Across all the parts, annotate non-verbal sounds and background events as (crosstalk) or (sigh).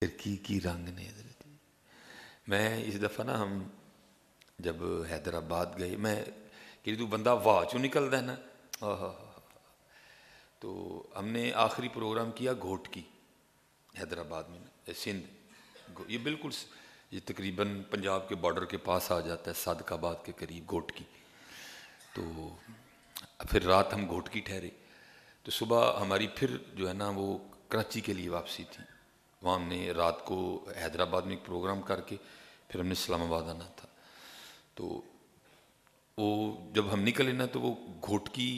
फिर की रंग ने मैं इस दफ़ा ना हम जब हैदराबाद गए मैं कि तू बंदा वाह चू निकलता है ना आह तो हमने आखिरी प्रोग्राम किया घोट की हैदराबाद में सिंध ये बिल्कुल ये तकरीबन पंजाब के बॉर्डर के पास आ जाता है सादकाबाद के करीब घोट की तो फिर रात हम घोट की ठहरे तो सुबह हमारी फिर जो है ना वो कराची के लिए वापसी थी वहाँ हमने रात को हैदराबाद में एक प्रोग्राम करके फिर हमने इस्लामाबाद आना था तो वो जब हम निकले ना तो वो घोट की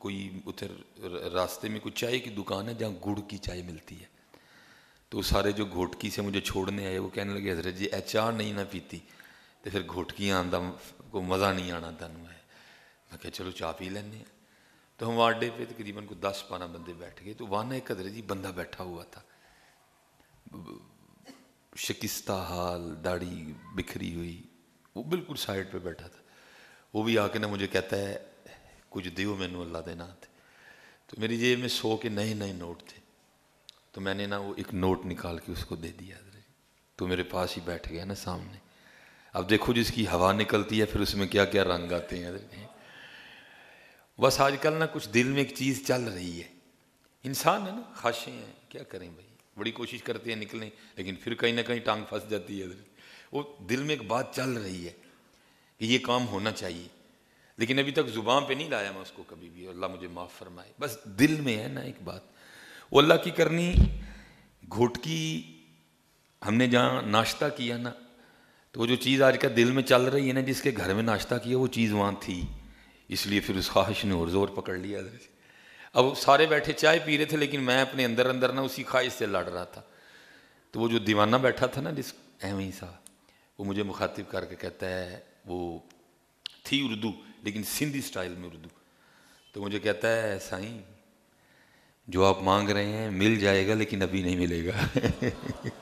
कोई उधर रास्ते में कोई चाय की दुकान है जहाँ गुड़ की चाय मिलती है तो सारे जो घोटकी से मुझे छोड़ने आए वो कहने लगे हजरत जी अचार नहीं ना पीती तो फिर घोटकी आंदा को मज़ा नहीं आना थानू है मैं क्या चलो चाह पी लें तो हम अड्डे पे तकरीबन को दस बारह बंदे बैठ गए तो वहाँ ना एक हजरत जी बंदा बैठा हुआ था शिकस्ता हाल दाढ़ी बिखरी हुई वो बिल्कुल साइड पे बैठा था वो भी आके ना मुझे कहता है कुछ दियो मैनू अल्लाह देना थे तो मेरी जेब में सौ के नए नए नोट थे तो मैंने ना वो एक नोट निकाल के उसको दे दिया तो मेरे पास ही बैठ गया ना सामने अब देखो जिसकी हवा निकलती है फिर उसमें क्या क्या रंग आते हैं बस आजकल ना कुछ दिल में एक चीज़ चल रही है इंसान है ना खाशे हैं क्या करें भाई बड़ी कोशिश करते हैं निकलने लेकिन फिर कहीं ना कहीं टांग फंस जाती है वो दिल में एक बात चल रही है कि ये काम होना चाहिए लेकिन अभी तक ज़ुबान पे नहीं लाया मैं उसको कभी भी अल्लाह मुझे माफ़ फरमाए बस दिल में है ना एक बात वो अल्लाह की करनी घोटकी हमने जहाँ नाश्ता किया ना तो वो जो चीज़ आज का दिल में चल रही है ना जिसके घर में नाश्ता किया वो चीज़ वहाँ थी इसलिए फिर उस ख्वाहिश ने और ज़ोर पकड़ लिया अब सारे बैठे चाय पी रहे थे लेकिन मैं अपने अंदर अंदर ना उसी ख्वाहिश से लड़ रहा था तो वो जो दीवाना बैठा था ना जिस अहमी सा वो मुझे मुखातिब करके कहता है वो थी उर्दू लेकिन सिंधी स्टाइल में उर्दू तो मुझे कहता है साई जो आप मांग रहे हैं मिल जाएगा लेकिन अभी नहीं मिलेगा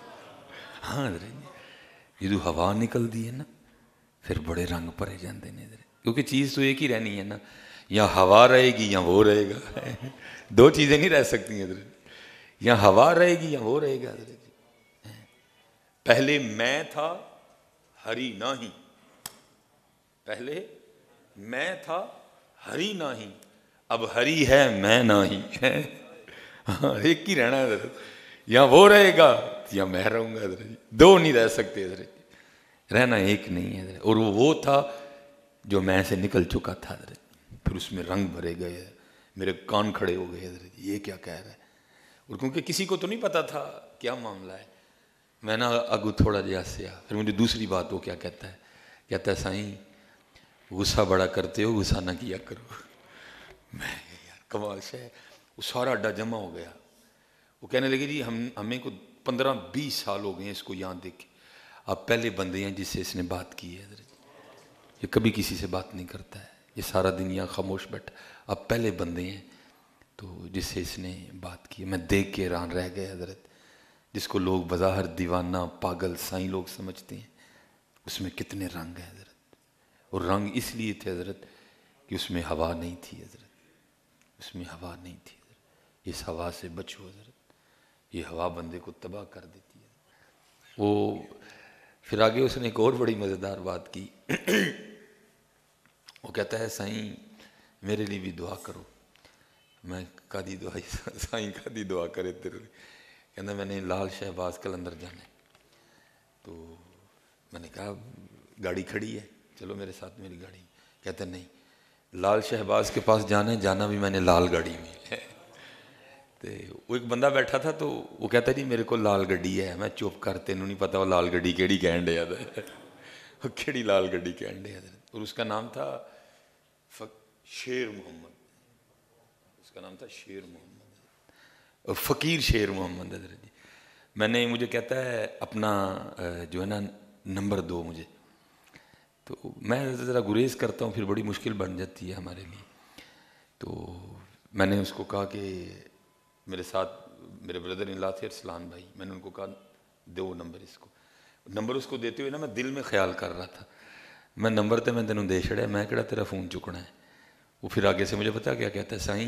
(laughs) हाँ ये जो हवा निकलती है ना फिर बड़े रंग भरे जाते हैं इधर क्योंकि चीज़ तो एक ही रहनी है ना या हवा रहेगी या वो रहेगा दो चीज़ें नहीं रह सकती हजरत या हवा रहेगी या वो रहेगा हजरत पहले मैं था हरी ना ही पहले मैं था हरी ना ही अब हरी है मैं ना ही हाँ, एक ही रहना है या वो रहेगा या मैं रहूंगा इधर दो नहीं रह सकते इधर जी रहना एक नहीं है और वो वो था जो मैं से निकल चुका था हजरत फिर उसमें रंग भरे गए मेरे कान खड़े हो गए ये क्या कह रहा है और क्योंकि किसी को तो नहीं पता था क्या मामला है मैं ना अगू थोड़ा जहा से आ फिर मुझे दूसरी बात वो क्या कहता है कहता है साई गुस्सा बड़ा करते हो गुस्सा ना किया करो मैं यार कमाश है वो सारा अड्डा जमा हो गया वो कहने लगे जी हम हमें को पंद्रह बीस साल हो गए हैं इसको यहाँ देखे आप पहले बंदे हैं जिससे इसने बात की है ये कभी किसी से बात नहीं करता है ये सारा दिन यहाँ खामोश बैठ अब पहले बंदे हैं तो जिससे इसने बात की मैं देख के हैरान रह गए हजरत जिसको लोग बज़ाहर दीवाना पागल साई लोग समझते हैं उसमें कितने रंग हैं हजरत और रंग इसलिए थे हजरत कि उसमें हवा नहीं थी हजरत उसमें हवा नहीं थी इस हवा से बचो हजरत ये हवा बंदे को तबाह कर देती है वो फिर आगे उसने एक और बड़ी मज़ेदार बात की वो कहता है साई मेरे लिए भी दुआ करो मैं कादी दुआई का कादी दुआ करे तेरे लिए कहना मैंने लाल शहबाज कलंदर जाना है तो मैंने कहा गाड़ी खड़ी है चलो मेरे साथ मेरी गाड़ी कहते नहीं लाल शहबाज के पास जाना है जाना भी मैंने लाल गाड़ी में है तो वो एक बंदा बैठा था तो वो कहता जी मेरे को लाल गड्डी है मैं चुप कर तेन नहीं पता वो लाल गड्डी केड़ी कह डे वो केड़ी लाल गड्डी कह डे और उसका नाम था शेर मोहम्मद उसका नाम था शेर मोहम्मद फ़कीर शेर मोहम्मद जी मैंने मुझे कहता है अपना जो है ना नंबर दो मुझे तो मैं ज़रा गुरेज करता हूँ फिर बड़ी मुश्किल बन जाती है हमारे लिए तो मैंने उसको कहा कि मेरे साथ मेरे ब्रदर इन ला थे अरसलान भाई मैंने उनको कहा दो नंबर इसको नंबर उसको देते हुए ना मैं दिल में ख्याल कर रहा था मैं नंबर तो मैं तेन दे छड़ा मैं कड़ा तेरा फ़ोन चुकना है वो फिर आगे से मुझे पता क्या कहता है साई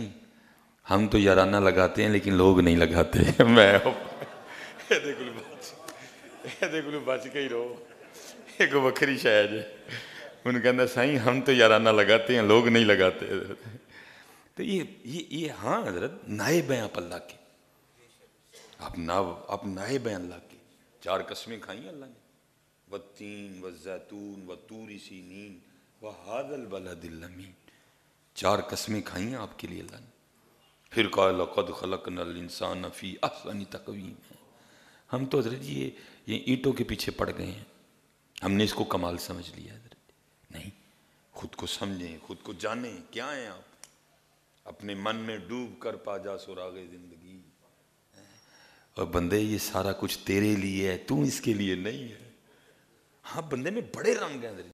हम तो याराना लगाते हैं लेकिन लोग नहीं लगाते (laughs) मैं बिल्कुल ਇਹਦੇ ਕੋਲ ਬਚ ਕੇ ਹੀ ਰਹੋ ਇਹ ਕੋ ਵੱਖਰੀ ਸ਼ਾਇ ਜੇ ਉਹਨੂੰ ਕਹਿੰਦਾ ਸਾਈਂ ਹਮ ਤੋ ਯਾਰਾਨਾ तो ये ये ये हाँ हजरत नाए हैं आप अल्लाह के आप ना आप नाए हैं अल्लाह के चार कस्में खाई अल्लाह ने व तीन व जैतून व तूरी नींद व हादल दिल्लमीन चार कस्में खाई हैं आपके लिए अल्लाह ने फिर कहा लकद खलक नल इंसान फ़ी अफसानी तकवीम है हम तो हजरत जी ये ये ईंटों के पीछे पड़ गए हैं हमने इसको कमाल समझ लिया हजरत नहीं खुद को समझें खुद को जानें क्या हैं आप अपने मन में डूब कर पा जा सुराग ज़िंदगी और बंदे ये सारा कुछ तेरे लिए है तू इसके लिए नहीं है हाँ बंदे में बड़े रंग हैं